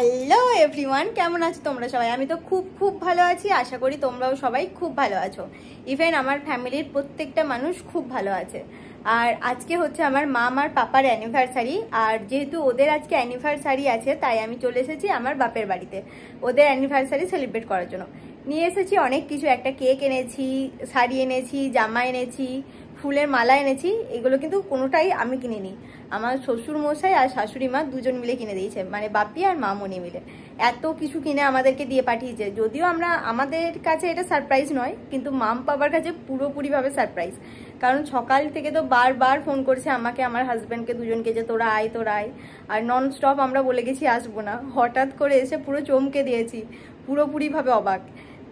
Hello everyone কেমন আছো তোমরা সবাই আমি তো খুব খুব ভালো আছি আশা করি তোমরাও সবাই খুব ভালো আছো ইভেন আমার ফ্যামিলির প্রত্যেকটা মানুষ খুব ভালো আছে আর আজকে হচ্ছে আমার মা আমার পাপার অ্যানিভার্সারি আর যেহেতু ওদের আজকে অ্যানিভার্সারি আছে তাই আমি চলে এসেছি আমার বাপের বাড়িতে ওদের অ্যানিভার্সারি সেলিব্রেট করার জন্য নিয়ে এসেছি অনেক কিছু একটা কেক এনেছি শাড়ি এনেছি জামা এনেছি ফুলের মালা এনেছি এগুলো কিন্তু কোনোটাই আমি কিনিনি আমার শ্বশুর মশাই আর শাশুড়ি মা দুজন মিলে কিনে দিয়েছে মানে বাপি আর মা মনি মিলে এত কিছু কিনে আমাদেরকে দিয়ে পাঠিয়েছে যদিও আমরা আমাদের কাছে এটা সারপ্রাইজ নয় কিন্তু মাম পাবার কাছে পুরোপুরিভাবে সারপ্রাইজ কারণ সকাল থেকে তো বারবার ফোন করছে আমাকে আমার হাজব্যান্ডকে দুজনকে যে তোরা আয় তোরা আয় আর নন স্টপ আমরা বলে গেছি আসবো না হঠাৎ করে এসে পুরো চমকে দিয়েছি পুরোপুরিভাবে অবাক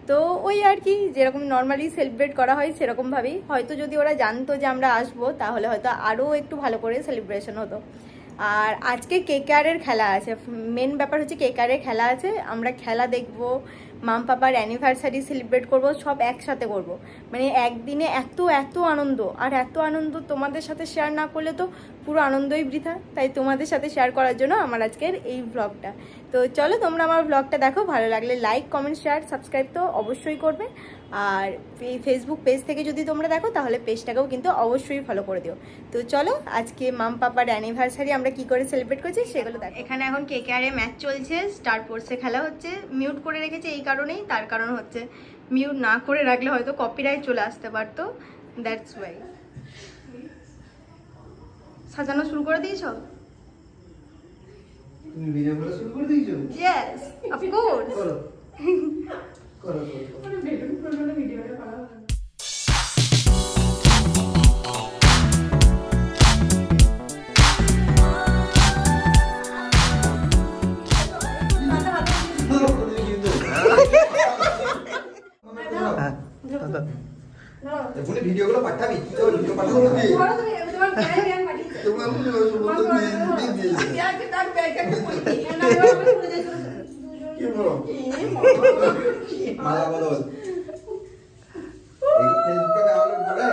তো ওই আর কি যেরকম নর্মালি সেলিব্রেট করা হয় সেরকমভাবেই হয়তো যদি ওরা জানতো যে আমরা আসবো তাহলে হয়তো আরও একটু ভালো করে সেলিব্রেশন হতো আর আজকে কেকারের খেলা আছে মেন ব্যাপার হচ্ছে কেকারের খেলা আছে আমরা খেলা দেখবো মাম পাপার অ্যানিভার্সারি সেলিব্রেট করব সব একসাথে করব। মানে একদিনে এত এত আনন্দ আর এত আনন্দ তোমাদের সাথে শেয়ার না করলে তো পুরো আনন্দই বৃথা তাই তোমাদের সাথে শেয়ার করার জন্য আমার আজকের এই ব্লগটা তো চলো তোমরা আমার ব্লগটা দেখো ভালো লাগলে লাইক কমেন্ট শেয়ার সাবস্ক্রাইব তো অবশ্যই করবে আর এই ফেসবুক পেজ থেকে যদি তোমরা দেখো তাহলে পেজটাকেও কিন্তু অবশ্যই ফলো করে দিও তো চলো আজকে মাম পাপার অ্যানিভার্সারি আমরা কি করে সেলিব্রেট করছি সেগুলো দেখো এখানে এখন কে কে আর এ ম্যাচ চলছে স্টার পোর্টসে খেলা হচ্ছে মিউট করে রেখেছে এই কারণে কারণেই তার কারণ হচ্ছে মিউট না করে রাখলে হয়তো কপিরাই চলে আসতে পারতো দ্যাটস ওয়াই সাজানো শুরু করে দিয়েছ Yes, of করো করো করো তুমি ভিডিওগুলো পাঠাবি কি তো ভিডিও পাঠাবো তুমি তোমার তোমার তো ভিডিও দিয়ে দিয়ে তার কি বলো বলো এই বলে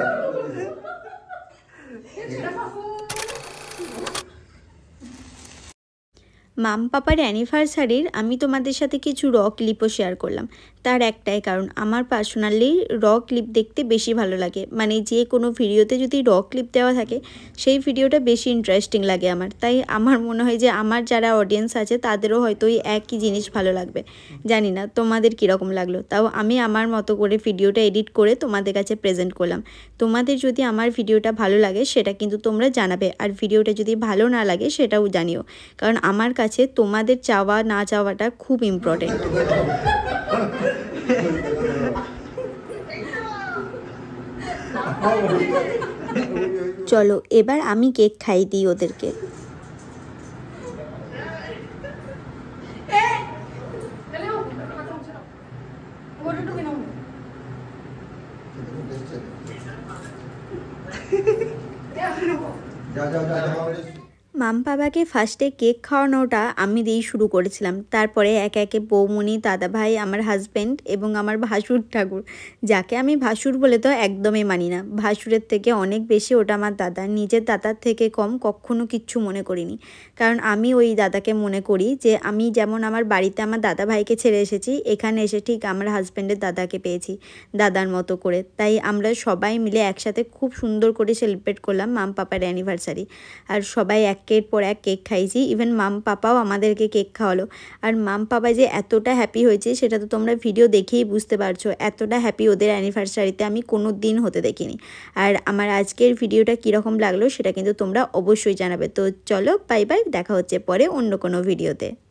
মাম পাপার অ্যানিভার্সারির আমি তোমাদের সাথে কিছু রক লিপো শেয়ার করলাম তার একটাই কারণ আমার পার্সোনালি র ক্লিপ দেখতে বেশি ভালো লাগে মানে যে কোনো ভিডিওতে যদি র ক্লিপ দেওয়া থাকে সেই ভিডিওটা বেশি ইন্টারেস্টিং লাগে আমার তাই আমার মনে হয় যে আমার যারা অডিয়েন্স আছে তাদেরও হয়তো ওই একই জিনিস ভালো লাগবে জানি না তোমাদের কীরকম লাগলো তাও আমি আমার মতো করে ভিডিওটা এডিট করে তোমাদের কাছে প্রেজেন্ট করলাম তোমাদের যদি আমার ভিডিওটা ভালো লাগে সেটা কিন্তু তোমরা জানাবে আর ভিডিওটা যদি ভালো না লাগে সেটাও জানিও কারণ আমার কাছে তোমাদের চাওয়া না চাওয়াটা খুব ইম্পর্টেন্ট চলো এবার আমি কেক খাই দিই ওদেরকে যা যা যা মাম বাবাকে ফার্স্টে কেক খাওয়ানোটা আমি দিয়েই শুরু করেছিলাম তারপরে একে একে বৌমণি দাদা ভাই আমার হাজব্যান্ড এবং আমার ভাসুর ঠাকুর যাকে আমি ভাসুর বলে তো একদমই মানি না ভাসুরের থেকে অনেক বেশি ওটা আমার দাদা নিজের দাদার থেকে কম কখনো কিচ্ছু মনে করিনি কারণ আমি ওই দাদাকে মনে করি যে আমি যেমন আমার বাড়িতে আমার দাদা ভাইকে ছেড়ে এসেছি এখানে এসে ঠিক আমার হাজব্যান্ডের দাদাকে পেয়েছি দাদার মতো করে তাই আমরা সবাই মিলে একসাথে খুব সুন্দর করে সেলিব্রেট করলাম মাম পাপার অ্যানিভার্সারি আর সবাই এক একের পর এক কেক খাইছি ইভেন মাম পাপাও আমাদেরকে কেক খাওয়ালো আর মাম পাপা যে এতটা হ্যাপি হয়েছে সেটা তো তোমরা ভিডিও দেখেই বুঝতে পারছো এতটা হ্যাপি ওদের অ্যানিভার্সারিতে আমি কোনো দিন হতে দেখিনি আর আমার আজকের ভিডিওটা কীরকম লাগলো সেটা কিন্তু তোমরা অবশ্যই জানাবে তো চলো বাই বাই দেখা হচ্ছে পরে অন্য কোনো ভিডিওতে